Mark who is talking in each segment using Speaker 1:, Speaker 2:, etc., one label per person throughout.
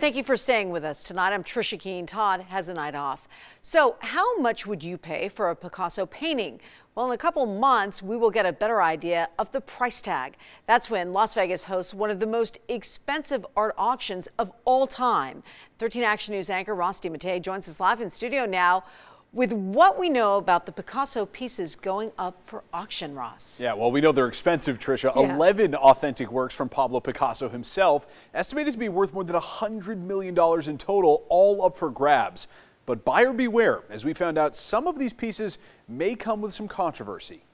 Speaker 1: Thank you for staying with us tonight. I'm Trisha Keene. Todd has a night off. So how much would you pay for a Picasso painting? Well, in a couple months, we will get a better idea of the price tag. That's when Las Vegas hosts one of the most expensive art auctions of all time. 13 Action News anchor Ross DiMattei joins us live in studio now. With what we know about the Picasso pieces going up for auction, Ross. Yeah, well, we know they're expensive, Tricia. Yeah. 11 authentic works from Pablo Picasso himself, estimated to be worth more than $100 million in total, all up for grabs. But buyer beware, as we found out, some of these pieces may come with some controversy.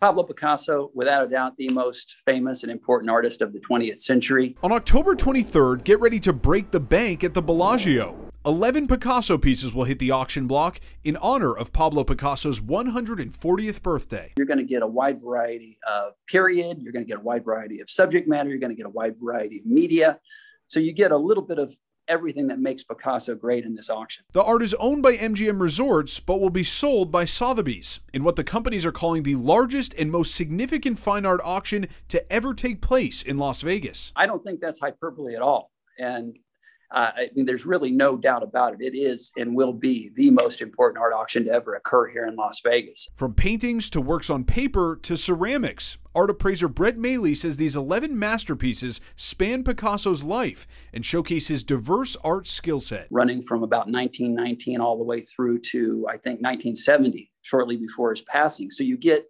Speaker 1: Pablo Picasso, without a doubt, the
Speaker 2: most famous and important artist of the 20th century.
Speaker 1: On October 23rd, get ready to break the bank at the Bellagio. 11 Picasso pieces will hit the auction block in honor of Pablo Picasso's 140th birthday.
Speaker 2: You're going to get a wide variety of period, you're going to get a wide variety of subject matter, you're going to get a wide variety of media. So you get a little bit of everything that makes Picasso great in this auction.
Speaker 1: The art is owned by MGM Resorts, but will be sold by Sotheby's in what the companies are calling the largest and most significant fine art auction to ever take place in Las Vegas.
Speaker 2: I don't think that's hyperbole at all. And uh, I mean, there's really no doubt about it. It is and will be the most important art auction to ever occur here in Las Vegas.
Speaker 1: From paintings to works on paper to ceramics, art appraiser Brett Maley says these 11 masterpieces span Picasso's life and showcase his diverse art skill set.
Speaker 2: Running from about 1919 all the way through to, I think, 1970, shortly before his passing. So you get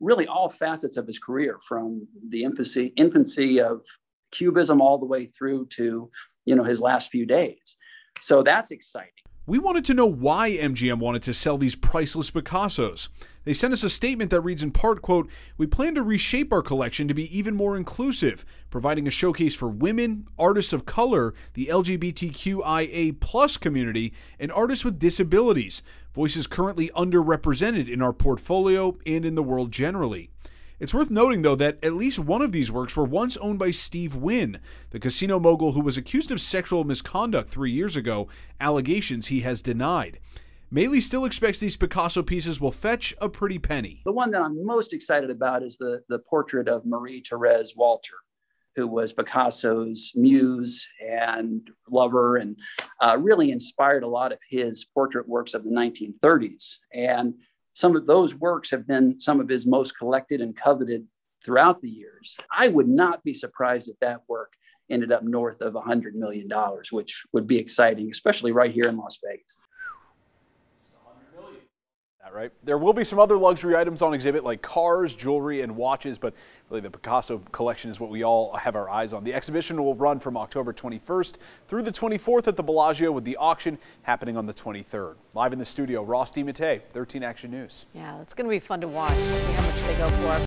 Speaker 2: really all facets of his career from the infancy, infancy of cubism all the way through to you know his last few days. So that's exciting.
Speaker 1: We wanted to know why MGM wanted to sell these priceless Picassos. They sent us a statement that reads in part, quote, "We plan to reshape our collection to be even more inclusive, providing a showcase for women, artists of color, the LGBTQIA+ plus community, and artists with disabilities, voices currently underrepresented in our portfolio and in the world generally." It's worth noting, though, that at least one of these works were once owned by Steve Wynn, the casino mogul who was accused of sexual misconduct three years ago, allegations he has denied. Maley still expects these Picasso pieces will fetch a pretty penny.
Speaker 2: The one that I'm most excited about is the, the portrait of Marie Therese Walter, who was Picasso's muse and lover and uh, really inspired a lot of his portrait works of the 1930s. And some of those works have been some of his most collected and coveted throughout the years. I would not be surprised if that work ended up north of $100 million, which would be exciting, especially right here in Las Vegas
Speaker 1: right? There will be some other luxury items on exhibit like cars, jewelry, and watches, but really the Picasso collection is what we all have our eyes on. The exhibition will run from October 21st through the 24th at the Bellagio with the auction happening on the 23rd. Live in the studio, Ross DiMattei, 13 Action News. Yeah, it's going to be fun to watch, see how much they go for.